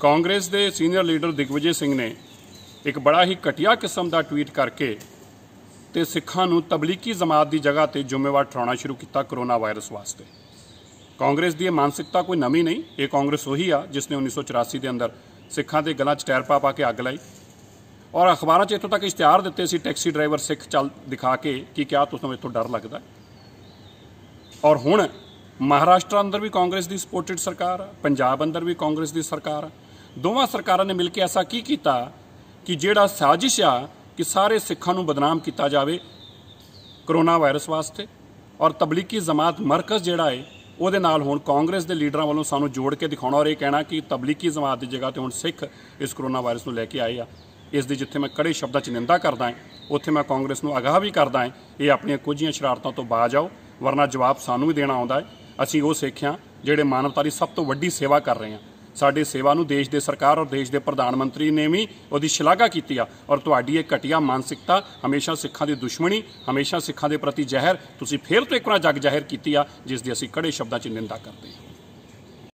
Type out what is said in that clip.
ਕਾਂਗਰਸ ਦੇ senior leader ਦਿਗਵਿਜੇ Singh ਨੇ ਇੱਕ ਬੜਾ ਹੀ ਘਟਿਆ ਕਿਸਮ ਦਾ ਟਵੀਟ ਕਰਕੇ ਤੇ ਸਿੱਖਾਂ ਨੂੰ ਤਬਲੀਗੀ ਜਮਾਤ ਦੀ ਜਗ੍ਹਾ ਤੇ ਜ਼ਿੰਮੇਵਾਰ ਠਹਿਰਾਉਣਾ ਸ਼ੁਰੂ ਕੀਤਾ ਕਰੋਨਾ ਵਾਇਰਸ ਵਾਸਤੇ ਕਾਂਗਰਸ ਦੀ ਇਹ ਮਾਨਸਿਕਤਾ ਕੋਈ ਨਵੀਂ ਨਹੀਂ ਇਹ ਕਾਂਗਰਸ ਉਹੀ ਆ ਜਿਸ ਨੇ 1984 ਦੇ ਅੰਦਰ ਸਿੱਖਾਂ ਦੇ ਗਲਾਂ 'ਚ ਟਾਇਰ ਪਾ ਪਾ ਕੇ ਅੱਗ ਲਾਈ ਔਰ ਅਖਬਾਰਾਂ 'ਚ ਇਤੋਂ ਤੱਕ ਇਸ਼ਤਿਹਾਰ ਦਿੱਤੇ ਸੀ ਟੈਕਸੀ ਡਰਾਈਵਰ ਸਿੱਖ ਚੱਲ ਦਿਖਾ ਕੇ ਕਿ ਕਿਆ ਤੁਹਾਨੂੰ ਇਤੋਂ ਡਰ ਲੱਗਦਾ ਔਰ ਹੁਣ ਮਹਾਰਾਸ਼ਟਰ ਅੰਦਰ ਵੀ ਕਾਂਗਰਸ ਦੀ ਸਪੋਰਟਡ ਸਰਕਾਰ ਪੰਜਾਬ ਅੰਦਰ ਵੀ ਕਾਂਗਰਸ ਦੀ ਸਰਕਾਰ ਦੋਵਾਂ ਸਰਕਾਰਾਂ ਨੇ ਮਿਲ ਕੇ ਐਸਾ ਕੀ ਕੀਤਾ ਕਿ ਜਿਹੜਾ ਸਾਜ਼ਿਸ਼ ਆ ਕਿ ਸਾਰੇ ਸਿੱਖਾਂ ਨੂੰ ਬਦਨਾਮ ਕੀਤਾ ਜਾਵੇ ਕਰੋਨਾ ਵਾਇਰਸ ਵਾਸਤੇ ਔਰ ਤਬਲੀਗੀ ਜਮਾਤ ਮਰਕਜ਼ ਜਿਹੜਾ ਹੈ ਉਹਦੇ ਨਾਲ ਹੁਣ ਕਾਂਗਰਸ ਦੇ ਲੀਡਰਾਂ ਵੱਲੋਂ ਸਾਨੂੰ ਜੋੜ ਕੇ ਦਿਖਾਉਣਾ ਔਰ ਇਹ ਕਹਿਣਾ ਕਿ ਤਬਲੀਗੀ ਜਮਾਤ ਦੀ ਜਗ੍ਹਾ ਤੇ ਹੁਣ ਸਿੱਖ ਇਸ ਕਰੋਨਾ ਵਾਇਰਸ ਨੂੰ ਲੈ ਕੇ ਆਏ ਆ ਇਸ ਦੀ ਜਿੱਥੇ ਮੈਂ ਕੜੇ ਸ਼ਬਦਾਂ 'ਚ ਨਿੰਦਾ ਕਰਦਾ ਹਾਂ ਉੱਥੇ ਮੈਂ ਕਾਂਗਰਸ ਨੂੰ ਅਗਾਹ ਵੀ ਕਰਦਾ ਹਾਂ ਇਹ ਆਪਣੀਆਂ ਕੁਝੀਆਂ ਸ਼ਰਾਰਤਾਂ ਤੋਂ ਬਾਜ ਆਓ ਵਰਨਾ ਜਵਾਬ ਸਾਨੂੰ ਵੀ ਦੇਣਾ ਆਉਂਦਾ ਹੈ ਅਸੀਂ ਉਹ ਸਿੱਖਿਆ ਜਿਹੜੇ ਮਾਨਵਤਾ ਦੀ ਸਭ ਤੋਂ ਵੱਡੀ ਸੇਵਾ ਕਰ ਰਹੇ ਹਾਂ ਸਾਡੀ ਸੇਵਾ ਨੂੰ ਦੇਸ਼ ਦੇ ਸਰਕਾਰ ਔਰ ਦੇਸ਼ ਦੇ ਪ੍ਰਧਾਨ ਮੰਤਰੀ ਨੇ ਵੀ ਉਹਦੀ ਸ਼ਲਾਘਾ ਕੀਤੀ ਆ ਔਰ ਤੁਹਾਡੀ ਇਹ ਘਟੀਆ ਮਾਨਸਿਕਤਾ ਹਮੇਸ਼ਾ ਸਿੱਖਾਂ ਦੀ ਦੁਸ਼ਮਣੀ ਹਮੇਸ਼ਾ ਸਿੱਖਾਂ ਦੇ ਪ੍ਰਤੀ ਜ਼ਹਿਰ ਤੁਸੀਂ ਫੇਰ ਤੋਂ ਇੱਕ ਵਾਰ ਜਗ ਜ਼ਾਹਿਰ ਕੀਤੀ ਆ ਜਿਸ ਦੀ ਅਸੀਂ ਕੜੇ ਸ਼ਬਦਾਂ 'ਚ ਨਿੰਦਾ ਕਰਦੇ ਹਾਂ